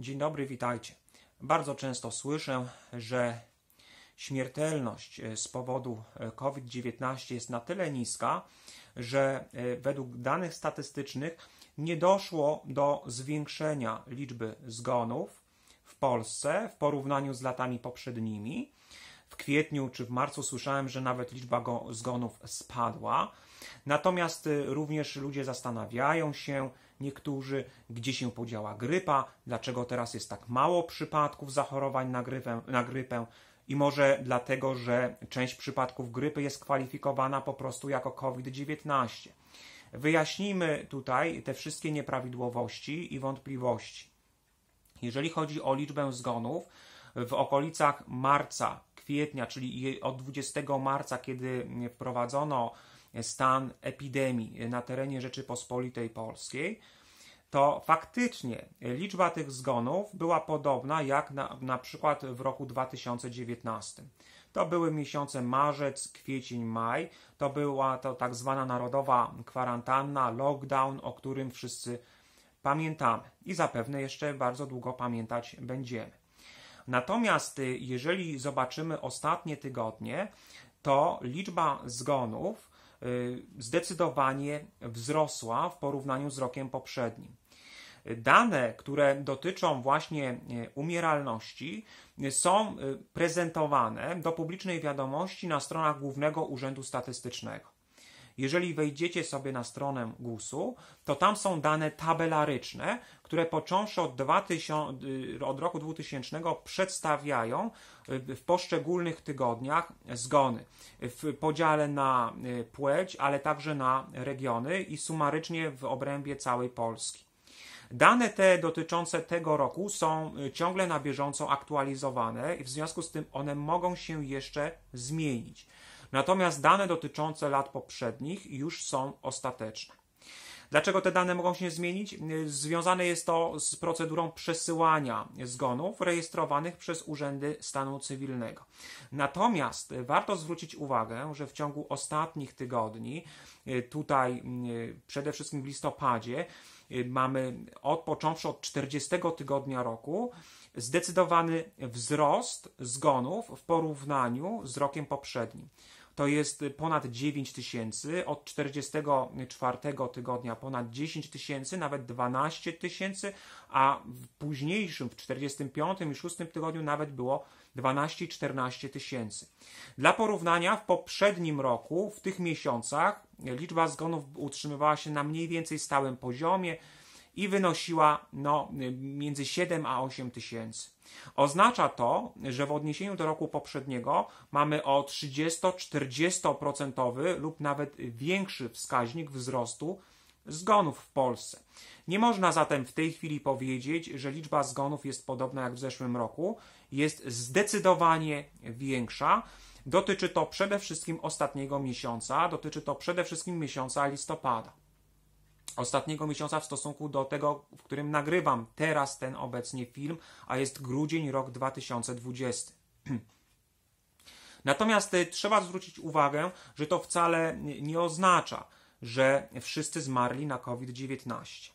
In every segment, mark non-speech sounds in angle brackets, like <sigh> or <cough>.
Dzień dobry, witajcie. Bardzo często słyszę, że śmiertelność e, z powodu e, COVID-19 jest na tyle niska, że e, według danych statystycznych nie doszło do zwiększenia liczby zgonów w Polsce w porównaniu z latami poprzednimi. W kwietniu czy w marcu słyszałem, że nawet liczba zgonów spadła. Natomiast również ludzie zastanawiają się, niektórzy, gdzie się podziała grypa, dlaczego teraz jest tak mało przypadków zachorowań na grypę, na grypę. I może dlatego, że część przypadków grypy jest kwalifikowana po prostu jako COVID-19. Wyjaśnijmy tutaj te wszystkie nieprawidłowości i wątpliwości. Jeżeli chodzi o liczbę zgonów, w okolicach marca, kwietnia, czyli od 20 marca, kiedy wprowadzono stan epidemii na terenie Rzeczypospolitej Polskiej, to faktycznie liczba tych zgonów była podobna jak na, na przykład w roku 2019. To były miesiące marzec, kwiecień, maj. To była to tak zwana narodowa kwarantanna, lockdown, o którym wszyscy pamiętamy i zapewne jeszcze bardzo długo pamiętać będziemy. Natomiast y, jeżeli zobaczymy ostatnie tygodnie, to liczba zgonów y, zdecydowanie wzrosła w porównaniu z rokiem poprzednim dane, które dotyczą właśnie e, umieralności, e, są e, prezentowane do publicznej wiadomości na stronach Głównego Urzędu Statystycznego. Jeżeli wejdziecie sobie na stronę GUS-u, to tam są dane tabelaryczne, które począwszy od, 2000, od roku 2000 przedstawiają w poszczególnych tygodniach zgony w podziale na płeć, ale także na regiony i sumarycznie w obrębie całej Polski. Dane te dotyczące tego roku są y, ciągle na bieżąco aktualizowane i w związku z tym one mogą się jeszcze zmienić. Natomiast dane dotyczące lat poprzednich już są ostateczne. Dlaczego te dane mogą się zmienić? Y, związane jest to z procedurą przesyłania zgonów rejestrowanych przez urzędy stanu cywilnego. Natomiast y, warto zwrócić uwagę, że w ciągu ostatnich tygodni, tutaj przede wszystkim w listopadzie, Y, mamy od, począwszy od 40 tygodnia roku zdecydowany wzrost zgonów w porównaniu z rokiem poprzednim. To jest ponad 9 tysięcy, od 44 tygodnia ponad 10 tysięcy, nawet 12 tysięcy, a w późniejszym, w 45 i 6 tygodniu nawet było 12-14 tysięcy. Dla porównania w poprzednim roku, w tych miesiącach, liczba zgonów utrzymywała się na mniej więcej stałym poziomie i wynosiła no, między 7 a 8 tysięcy. Oznacza to, że w odniesieniu do roku poprzedniego mamy o 30-40% lub nawet większy wskaźnik wzrostu zgonów w Polsce. Nie można zatem w tej chwili powiedzieć, że liczba zgonów jest podobna jak w zeszłym roku, jest zdecydowanie większa. Dotyczy to przede wszystkim ostatniego miesiąca, dotyczy to przede wszystkim miesiąca listopada. Ostatniego miesiąca w stosunku do tego, w którym nagrywam teraz ten obecnie film, a jest grudzień rok 2020. <clears throat> Natomiast y, trzeba zwrócić uwagę, że to wcale nie oznacza, że wszyscy zmarli na COVID-19.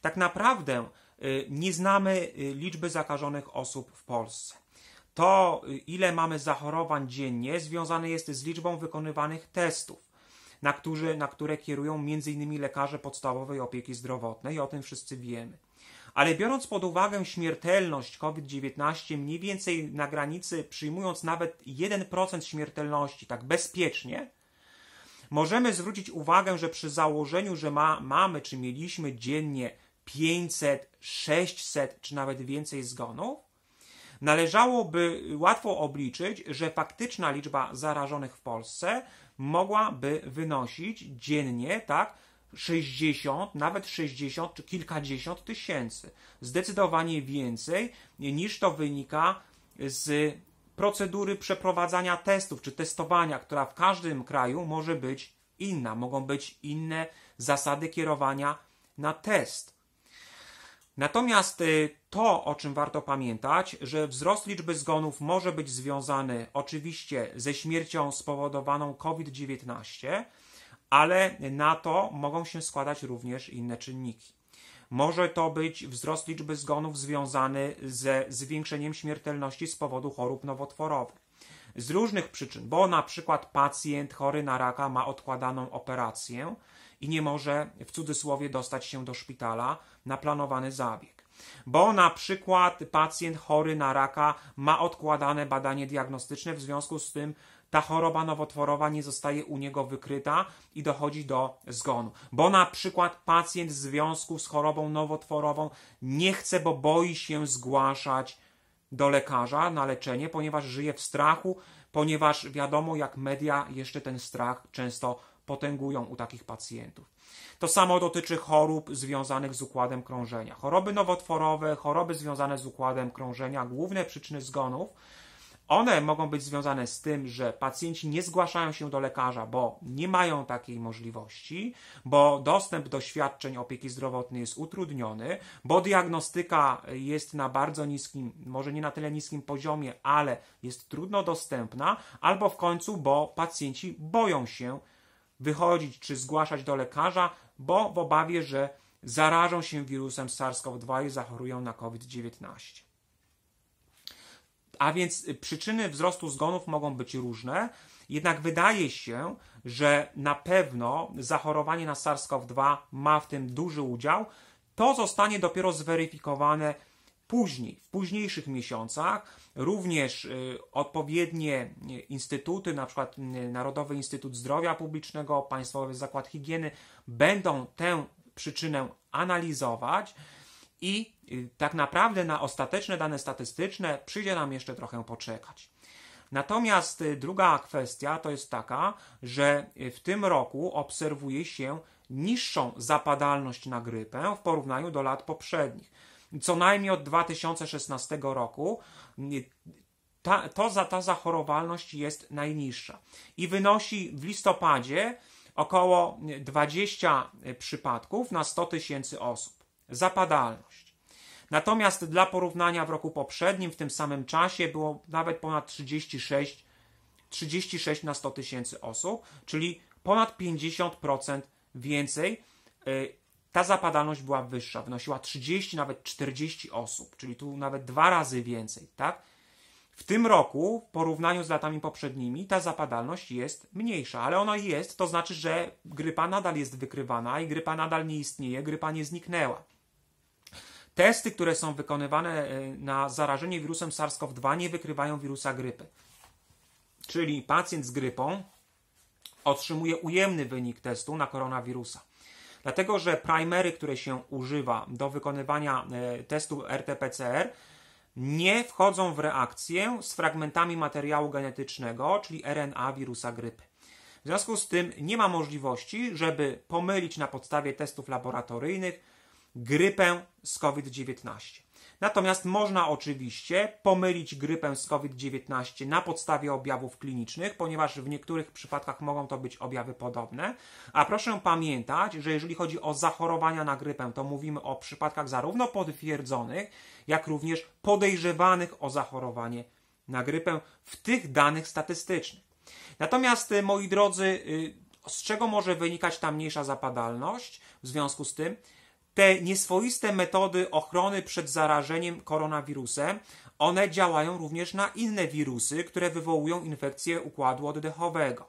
Tak naprawdę y, nie znamy y, liczby zakażonych osób w Polsce. To, y, ile mamy zachorowań dziennie, związane jest z liczbą wykonywanych testów, na, którzy, na które kierują m.in. lekarze podstawowej opieki zdrowotnej, o tym wszyscy wiemy. Ale biorąc pod uwagę śmiertelność COVID-19, mniej więcej na granicy, przyjmując nawet 1% śmiertelności, tak bezpiecznie, Możemy zwrócić uwagę, że przy założeniu, że ma, mamy czy mieliśmy dziennie 500, 600 czy nawet więcej zgonów, należałoby łatwo obliczyć, że faktyczna liczba zarażonych w Polsce mogłaby wynosić dziennie, tak, 60, nawet 60 czy kilkadziesiąt tysięcy. Zdecydowanie więcej niż to wynika z procedury przeprowadzania testów czy testowania, która w każdym kraju może być inna. Mogą być inne zasady kierowania na test. Natomiast y, to, o czym warto pamiętać, że wzrost liczby zgonów może być związany oczywiście ze śmiercią spowodowaną COVID-19, ale na to mogą się składać również inne czynniki. Może to być wzrost liczby zgonów związany ze zwiększeniem śmiertelności z powodu chorób nowotworowych. Z różnych przyczyn, bo na przykład pacjent chory na raka ma odkładaną operację i nie może w cudzysłowie dostać się do szpitala na planowany zabieg. Bo na przykład pacjent chory na raka ma odkładane badanie diagnostyczne, w związku z tym ta choroba nowotworowa nie zostaje u niego wykryta i dochodzi do zgonu. Bo na przykład pacjent w związku z chorobą nowotworową nie chce, bo boi się zgłaszać do lekarza na leczenie, ponieważ żyje w strachu, ponieważ wiadomo, jak media jeszcze ten strach często potęgują u takich pacjentów. To samo dotyczy chorób związanych z układem krążenia. Choroby nowotworowe, choroby związane z układem krążenia, główne przyczyny zgonów one mogą być związane z tym, że pacjenci nie zgłaszają się do lekarza, bo nie mają takiej możliwości, bo dostęp do świadczeń opieki zdrowotnej jest utrudniony, bo diagnostyka jest na bardzo niskim, może nie na tyle niskim poziomie, ale jest trudno dostępna, albo w końcu, bo pacjenci boją się wychodzić czy zgłaszać do lekarza, bo w obawie, że zarażą się wirusem SARS-CoV-2 i zachorują na COVID-19. A więc przyczyny wzrostu zgonów mogą być różne, jednak wydaje się, że na pewno zachorowanie na SARS-CoV-2 ma w tym duży udział. To zostanie dopiero zweryfikowane później, w późniejszych miesiącach. Również y, odpowiednie y, instytuty, na przykład y, Narodowy Instytut Zdrowia Publicznego, Państwowy Zakład Higieny, będą tę przyczynę analizować i tak naprawdę na ostateczne dane statystyczne przyjdzie nam jeszcze trochę poczekać. Natomiast y, druga kwestia to jest taka, że y, w tym roku obserwuje się niższą zapadalność na grypę w porównaniu do lat poprzednich. Co najmniej od 2016 roku y, ta, to za ta zachorowalność jest najniższa i wynosi w listopadzie około 20 przypadków na 100 tysięcy osób. Zapadalność. Natomiast dla porównania w roku poprzednim, w tym samym czasie, było nawet ponad 36, 36 na 100 tysięcy osób, czyli ponad 50% więcej. Y, ta zapadalność była wyższa, wynosiła 30, nawet 40 osób, czyli tu nawet dwa razy więcej, tak? W tym roku, w porównaniu z latami poprzednimi, ta zapadalność jest mniejsza, ale ona jest, to znaczy, że grypa nadal jest wykrywana i grypa nadal nie istnieje, grypa nie zniknęła. Testy, które są wykonywane e, na zarażenie wirusem SARS-CoV-2 nie wykrywają wirusa grypy. Czyli pacjent z grypą otrzymuje ujemny wynik testu na koronawirusa. Dlatego, że primery, które się używa do wykonywania e, testu RT-PCR, nie wchodzą w reakcję z fragmentami materiału genetycznego, czyli RNA wirusa grypy. W związku z tym nie ma możliwości, żeby pomylić na podstawie testów laboratoryjnych grypę z COVID-19. Natomiast można oczywiście pomylić grypę z COVID-19 na podstawie objawów klinicznych, ponieważ w niektórych przypadkach mogą to być objawy podobne. A proszę pamiętać, że jeżeli chodzi o zachorowania na grypę, to mówimy o przypadkach zarówno potwierdzonych, jak również podejrzewanych o zachorowanie na grypę w tych danych statystycznych. Natomiast, y, moi drodzy, y, z czego może wynikać ta mniejsza zapadalność w związku z tym? te nieswoiste metody ochrony przed zarażeniem koronawirusem, one działają również na inne wirusy, które wywołują infekcję układu oddechowego.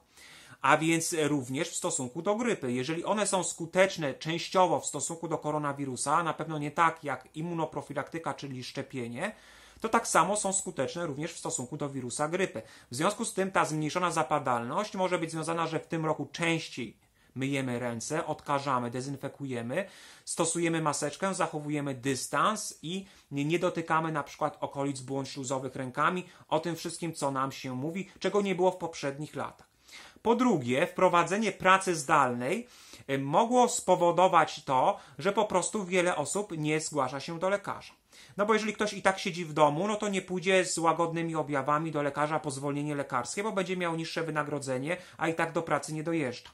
A więc również w stosunku do grypy. Jeżeli one są skuteczne częściowo w stosunku do koronawirusa, na pewno nie tak jak immunoprofilaktyka, czyli szczepienie, to tak samo są skuteczne również w stosunku do wirusa grypy. W związku z tym ta zmniejszona zapadalność może być związana, że w tym roku częściej myjemy ręce, odkażamy, dezynfekujemy, stosujemy maseczkę, zachowujemy dystans i nie dotykamy na przykład okolic błon śluzowych rękami, o tym wszystkim, co nam się mówi, czego nie było w poprzednich latach. Po drugie, wprowadzenie pracy zdalnej y, mogło spowodować to, że po prostu wiele osób nie zgłasza się do lekarza. No bo jeżeli ktoś i tak siedzi w domu, no to nie pójdzie z łagodnymi objawami do lekarza po zwolnienie lekarskie, bo będzie miał niższe wynagrodzenie, a i tak do pracy nie dojeżdża.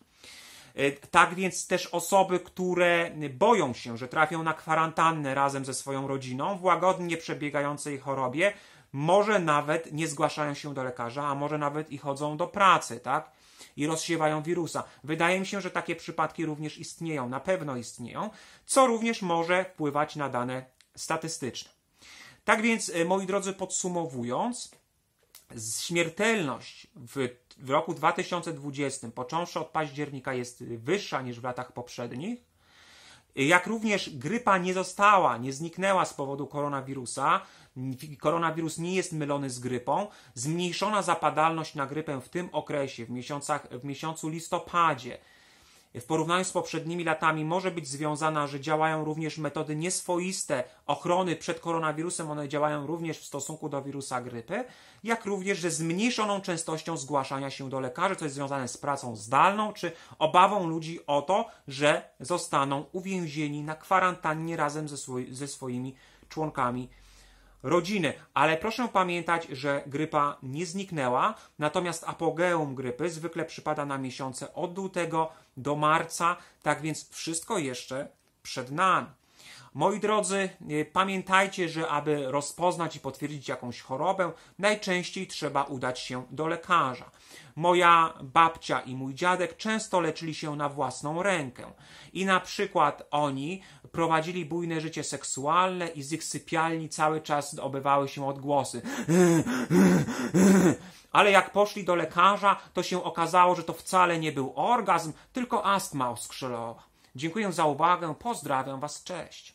E, tak więc też osoby, które boją się, że trafią na kwarantannę razem ze swoją rodziną w łagodnie przebiegającej chorobie, może nawet nie zgłaszają się do lekarza, a może nawet i chodzą do pracy, tak? i rozsiewają wirusa. Wydaje mi się, że takie przypadki również istnieją, na pewno istnieją, co również może wpływać na dane statystyczne. Tak więc, e, moi drodzy, podsumowując, śmiertelność w w roku 2020, począwszy od października, jest wyższa niż w latach poprzednich. Jak również grypa nie została, nie zniknęła z powodu koronawirusa, koronawirus nie jest mylony z grypą, zmniejszona zapadalność na grypę w tym okresie, w, miesiącach, w miesiącu listopadzie, w porównaniu z poprzednimi latami może być związana, że działają również metody nieswoiste ochrony przed koronawirusem. One działają również w stosunku do wirusa grypy, jak również ze zmniejszoną częstością zgłaszania się do lekarzy, co jest związane z pracą zdalną czy obawą ludzi o to, że zostaną uwięzieni na kwarantannie razem ze, swoi, ze swoimi członkami rodziny. Ale proszę pamiętać, że grypa nie zniknęła, natomiast apogeum grypy zwykle przypada na miesiące od lutego do marca, tak więc wszystko jeszcze przed nami. Moi drodzy, y, pamiętajcie, że aby rozpoznać i potwierdzić jakąś chorobę, najczęściej trzeba udać się do lekarza. Moja babcia i mój dziadek często leczyli się na własną rękę. I na przykład oni prowadzili bujne życie seksualne i z ich sypialni cały czas obywały się odgłosy. Ale jak poszli do lekarza, to się okazało, że to wcale nie był orgazm, tylko astma oskrzelowa. Dziękuję za uwagę, pozdrawiam Was, cześć.